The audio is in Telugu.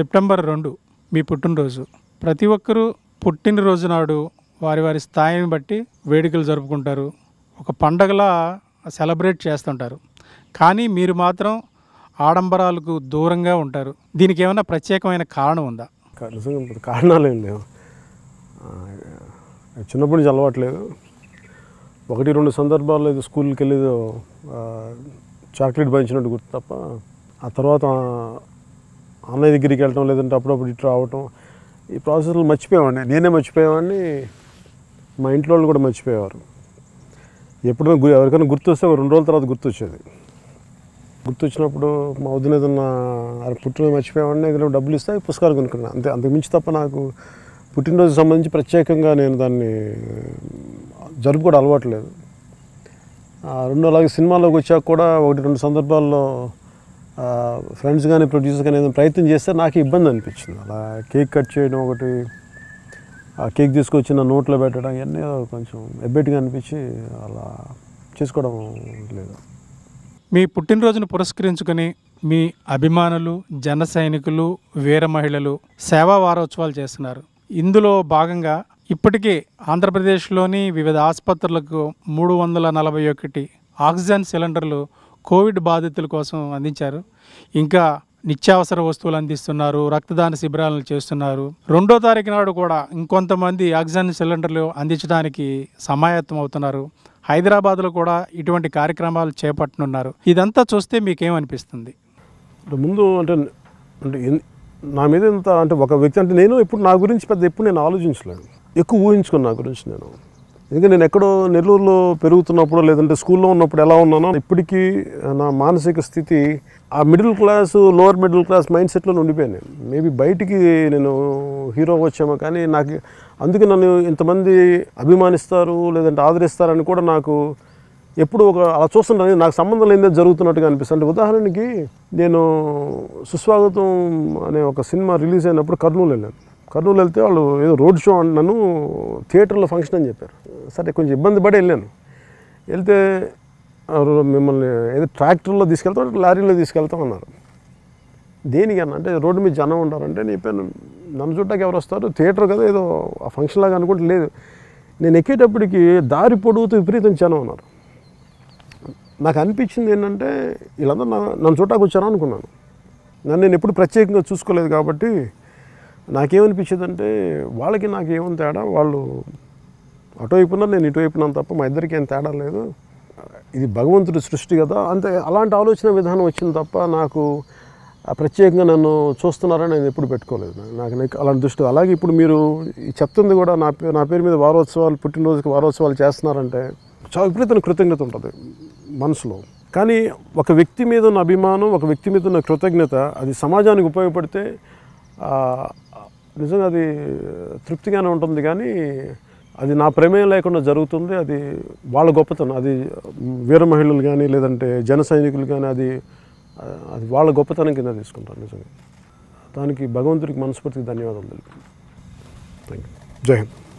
సెప్టెంబర్ రెండు మీ పుట్టినరోజు ప్రతి ఒక్కరూ పుట్టినరోజు నాడు వారి వారి స్థాయిని బట్టి వేడుకలు జరుపుకుంటారు ఒక పండగలా సెలబ్రేట్ చేస్తుంటారు కానీ మీరు మాత్రం ఆడంబరాలకు దూరంగా ఉంటారు దీనికి ఏమైనా ప్రత్యేకమైన కారణం ఉందా కారణాలు ఏం లేవు చిన్నప్పటి నుంచి అలవాట్లేదు ఒకటి రెండు సందర్భాల్లో ఏదో స్కూల్కి వెళ్ళేదో చాక్లెట్ పంచినట్టు గుర్తు తప్ప ఆ తర్వాత అన్నయ్య దగ్గరికి వెళ్ళటం లేదంటే అప్పుడప్పుడు ఇటు రావటం ఈ ప్రాసెస్లు మర్చిపోయేవాడిని నేనే మర్చిపోయేవాడిని మా ఇంట్లో వాళ్ళు కూడా మర్చిపోయేవారు ఎప్పుడైనా ఎవరికైనా గుర్తొస్తే రెండు రోజుల తర్వాత గుర్తొచ్చేది గుర్తొచ్చినప్పుడు మా వదిన ఏదన్నా పుట్టిన మర్చిపోయేవాడిని ఏదైనా డబ్బులు ఇస్తే పుస్తకాలు కొనుక్కున్నాను అంతే అంతకు మించి తప్ప నాకు పుట్టినరోజు సంబంధించి ప్రత్యేకంగా నేను దాన్ని జరుపు కూడా లేదు రెండు అలాగే సినిమాలోకి వచ్చాక కూడా ఒకటి రెండు సందర్భాల్లో ఫ్రెండ్స్ కానీ ప్రొడ్యూసర్ కానీ ఏదైనా ప్రయత్నం చేస్తే నాకు ఇబ్బంది అనిపించింది అలా కేక్ కట్ చేయడం ఒకటి ఆ కేక్ తీసుకొచ్చి నా నోట్లో పెట్టడం ఇవన్నీ కొంచెం ఎబ్బెట్టుగా అనిపించి అలా చేసుకోవడం లేదు మీ పుట్టినరోజును పురస్కరించుకొని మీ అభిమానులు జన సైనికులు వీర మహిళలు సేవా వారోత్సవాలు చేస్తున్నారు ఇందులో భాగంగా ఇప్పటికే ఆంధ్రప్రదేశ్లోని వివిధ ఆసుపత్రులకు మూడు వందల నలభై ఒకటి ఆక్సిజన్ సిలిండర్లు కోవిడ్ బాధితుల కోసం అందించారు ఇంకా నిత్యావసర వస్తువులు అందిస్తున్నారు రక్తదాన శిబిరాలను చేస్తున్నారు రెండో తారీఖు నాడు కూడా ఇంకొంతమంది ఆక్సిజన్ సిలిండర్లు అందించడానికి సమాయత్తం అవుతున్నారు హైదరాబాద్లో కూడా ఇటువంటి కార్యక్రమాలు చేపట్టనున్నారు ఇదంతా చూస్తే మీకేమనిపిస్తుంది ముందు అంటే అంటే నా మీద ఇంత అంటే ఒక వ్యక్తి అంటే నేను ఇప్పుడు నా గురించి పెద్ద ఎప్పుడు నేను ఆలోచించలేదు ఎక్కువ ఊహించుకున్నా నా గురించి నేను ఎందుకంటే నేను ఎక్కడో నెల్లూరులో పెరుగుతున్నప్పుడు లేదంటే స్కూల్లో ఉన్నప్పుడు ఎలా ఉన్నానో ఇప్పటికీ నా మానసిక స్థితి ఆ middle class lower middle class mind సెట్లో ఉండిపోయాను మేబీ బయటికి నేను హీరో వచ్చామో కానీ నాకు అందుకే నన్ను ఇంతమంది అభిమానిస్తారు లేదంటే ఆదరిస్తారని కూడా నాకు ఎప్పుడు ఒక అలా చూస్తుంటే నాకు సంబంధం లేనిదే జరుగుతున్నట్టుగా అనిపిస్తుంది అంటే ఉదాహరణకి నేను సుస్వాగతం అనే ఒక సినిమా రిలీజ్ అయినప్పుడు కర్నూలు వెళ్ళాను కర్నూలు వెళ్తే వాళ్ళు ఏదో రోడ్ షో నన్ను థియేటర్లో ఫంక్షన్ అని చెప్పారు సరే కొంచెం ఇబ్బంది పడి వెళ్ళాను వెళ్తే మిమ్మల్ని ఏదో ట్రాక్టర్లో తీసుకెళ్తాం లారీలో తీసుకెళ్తాం అన్నారు దేనికన్నా అంటే రోడ్డు మీద జనం ఉంటారంటే నేను చెప్పాను నన్ను చుట్టాకి ఎవరు వస్తారు థియేటర్ కదా ఏదో ఆ ఫంక్షన్ లాగా అనుకుంటే లేదు నేను ఎక్కేటప్పటికి దారి పొడుగుతూ విపరీతం జనం ఉన్నారు నాకు అనిపించింది ఏంటంటే వీళ్ళందరూ నన్ను చుట్టాకు వచ్చాను అనుకున్నాను నన్ను నేను ఎప్పుడు ప్రత్యేకంగా చూసుకోలేదు కాబట్టి అంటే వాళ్ళకి నాకు ఏమైనా తేడా వాళ్ళు అటువైపు నేను ఇటువైపు తప్ప మా ఇద్దరికి ఏం తేడా లేదు ఇది భగవంతుడి సృష్టి కదా అంతే అలాంటి ఆలోచన విధానం వచ్చింది తప్ప నాకు ప్రత్యేకంగా నన్ను చూస్తున్నారని నేను ఎప్పుడు పెట్టుకోలేదు నాకు నీకు అలాంటి దృష్టి అలాగే ఇప్పుడు మీరు చెప్తుంది కూడా నా నా పేరు మీద వారోత్సవాలు పుట్టినరోజుకి వారోత్సవాలు చేస్తున్నారంటే చాలా విపరీతమైన కృతజ్ఞత ఉంటుంది మనసులో కానీ ఒక వ్యక్తి మీద ఉన్న అభిమానం ఒక వ్యక్తి మీద ఉన్న కృతజ్ఞత అది సమాజానికి ఉపయోగపడితే నిజంగా అది తృప్తిగానే ఉంటుంది కానీ అది నా ప్రమేయం లేకుండా జరుగుతుంది అది వాళ్ళ గొప్పతనం అది వీర మహిళలు కానీ లేదంటే జన సైనికులు కానీ అది అది వాళ్ళ గొప్పతనం కింద తీసుకుంటాను నిజంగా దానికి భగవంతుడికి మనస్ఫూర్తికి ధన్యవాదాలు తెలుపు థ్యాంక్ యూ జై హింద్